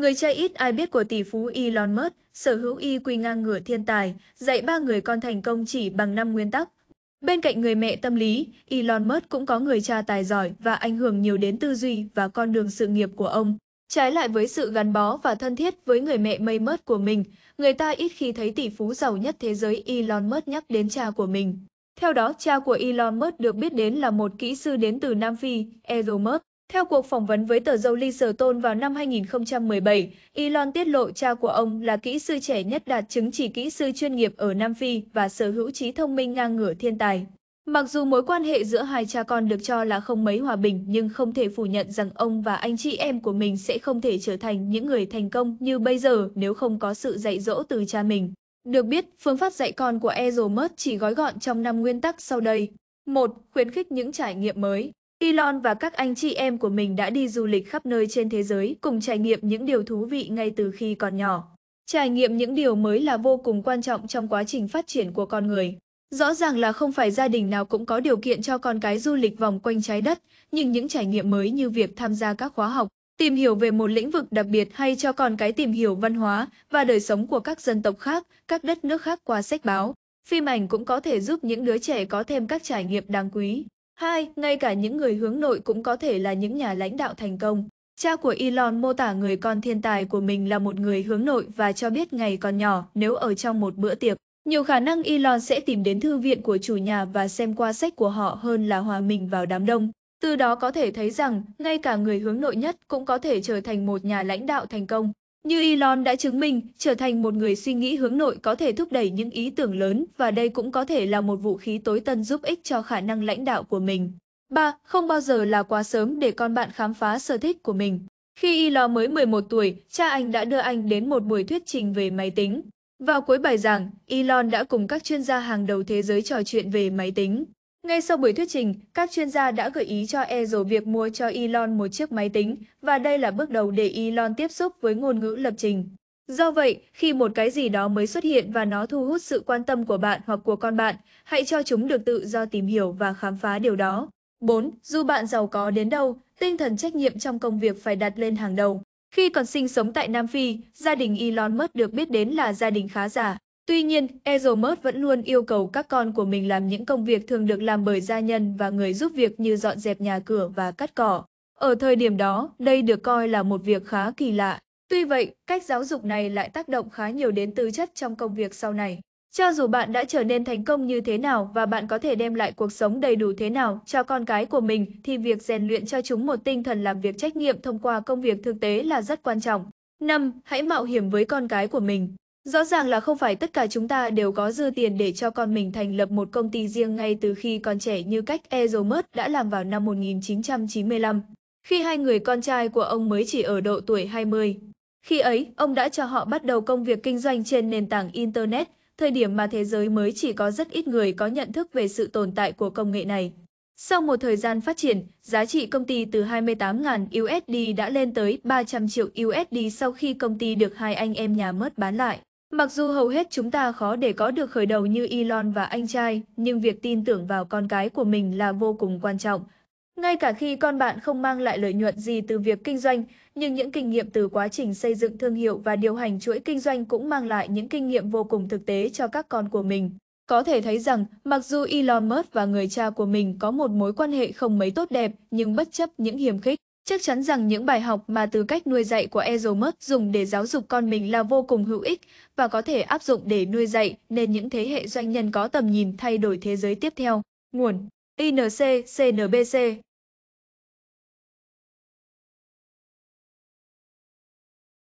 Người cha ít ai biết của tỷ phú Elon Musk, sở hữu y quy ngang ngửa thiên tài, dạy ba người con thành công chỉ bằng năm nguyên tắc. Bên cạnh người mẹ tâm lý, Elon Musk cũng có người cha tài giỏi và ảnh hưởng nhiều đến tư duy và con đường sự nghiệp của ông. Trái lại với sự gắn bó và thân thiết với người mẹ mây mớt của mình, người ta ít khi thấy tỷ phú giàu nhất thế giới Elon Musk nhắc đến cha của mình. Theo đó, cha của Elon Musk được biết đến là một kỹ sư đến từ Nam Phi, Elon Musk, theo cuộc phỏng vấn với tờ dâu Lee Stone vào năm 2017, Elon tiết lộ cha của ông là kỹ sư trẻ nhất đạt chứng chỉ kỹ sư chuyên nghiệp ở Nam Phi và sở hữu trí thông minh ngang ngửa thiên tài. Mặc dù mối quan hệ giữa hai cha con được cho là không mấy hòa bình nhưng không thể phủ nhận rằng ông và anh chị em của mình sẽ không thể trở thành những người thành công như bây giờ nếu không có sự dạy dỗ từ cha mình. Được biết, phương pháp dạy con của Ezelmert chỉ gói gọn trong năm nguyên tắc sau đây. 1. Khuyến khích những trải nghiệm mới. Elon và các anh chị em của mình đã đi du lịch khắp nơi trên thế giới cùng trải nghiệm những điều thú vị ngay từ khi còn nhỏ. Trải nghiệm những điều mới là vô cùng quan trọng trong quá trình phát triển của con người. Rõ ràng là không phải gia đình nào cũng có điều kiện cho con cái du lịch vòng quanh trái đất, nhưng những trải nghiệm mới như việc tham gia các khóa học, tìm hiểu về một lĩnh vực đặc biệt hay cho con cái tìm hiểu văn hóa và đời sống của các dân tộc khác, các đất nước khác qua sách báo, phim ảnh cũng có thể giúp những đứa trẻ có thêm các trải nghiệm đáng quý. 2. Ngay cả những người hướng nội cũng có thể là những nhà lãnh đạo thành công. Cha của Elon mô tả người con thiên tài của mình là một người hướng nội và cho biết ngày còn nhỏ nếu ở trong một bữa tiệc. Nhiều khả năng Elon sẽ tìm đến thư viện của chủ nhà và xem qua sách của họ hơn là hòa mình vào đám đông. Từ đó có thể thấy rằng, ngay cả người hướng nội nhất cũng có thể trở thành một nhà lãnh đạo thành công. Như Elon đã chứng minh, trở thành một người suy nghĩ hướng nội có thể thúc đẩy những ý tưởng lớn và đây cũng có thể là một vũ khí tối tân giúp ích cho khả năng lãnh đạo của mình. 3. Không bao giờ là quá sớm để con bạn khám phá sở thích của mình. Khi Elon mới 11 tuổi, cha anh đã đưa anh đến một buổi thuyết trình về máy tính. Vào cuối bài giảng, Elon đã cùng các chuyên gia hàng đầu thế giới trò chuyện về máy tính. Ngay sau buổi thuyết trình, các chuyên gia đã gợi ý cho Ezro việc mua cho Elon một chiếc máy tính và đây là bước đầu để Elon tiếp xúc với ngôn ngữ lập trình. Do vậy, khi một cái gì đó mới xuất hiện và nó thu hút sự quan tâm của bạn hoặc của con bạn, hãy cho chúng được tự do tìm hiểu và khám phá điều đó. 4. Dù bạn giàu có đến đâu, tinh thần trách nhiệm trong công việc phải đặt lên hàng đầu. Khi còn sinh sống tại Nam Phi, gia đình Elon Musk được biết đến là gia đình khá giả. Tuy nhiên, Ezomert vẫn luôn yêu cầu các con của mình làm những công việc thường được làm bởi gia nhân và người giúp việc như dọn dẹp nhà cửa và cắt cỏ. Ở thời điểm đó, đây được coi là một việc khá kỳ lạ. Tuy vậy, cách giáo dục này lại tác động khá nhiều đến tư chất trong công việc sau này. Cho dù bạn đã trở nên thành công như thế nào và bạn có thể đem lại cuộc sống đầy đủ thế nào cho con cái của mình thì việc rèn luyện cho chúng một tinh thần làm việc trách nhiệm thông qua công việc thực tế là rất quan trọng. 5. Hãy mạo hiểm với con cái của mình. Rõ ràng là không phải tất cả chúng ta đều có dư tiền để cho con mình thành lập một công ty riêng ngay từ khi còn trẻ như cách Ezomert đã làm vào năm 1995, khi hai người con trai của ông mới chỉ ở độ tuổi 20. Khi ấy, ông đã cho họ bắt đầu công việc kinh doanh trên nền tảng Internet, thời điểm mà thế giới mới chỉ có rất ít người có nhận thức về sự tồn tại của công nghệ này. Sau một thời gian phát triển, giá trị công ty từ 28.000 USD đã lên tới 300 triệu USD sau khi công ty được hai anh em nhà mất bán lại. Mặc dù hầu hết chúng ta khó để có được khởi đầu như Elon và anh trai, nhưng việc tin tưởng vào con cái của mình là vô cùng quan trọng. Ngay cả khi con bạn không mang lại lợi nhuận gì từ việc kinh doanh, nhưng những kinh nghiệm từ quá trình xây dựng thương hiệu và điều hành chuỗi kinh doanh cũng mang lại những kinh nghiệm vô cùng thực tế cho các con của mình. Có thể thấy rằng, mặc dù Elon Musk và người cha của mình có một mối quan hệ không mấy tốt đẹp, nhưng bất chấp những hiểm khích, Chắc chắn rằng những bài học mà từ cách nuôi dạy của Ezomus dùng để giáo dục con mình là vô cùng hữu ích và có thể áp dụng để nuôi dạy nên những thế hệ doanh nhân có tầm nhìn thay đổi thế giới tiếp theo. Nguồn INC, CNBC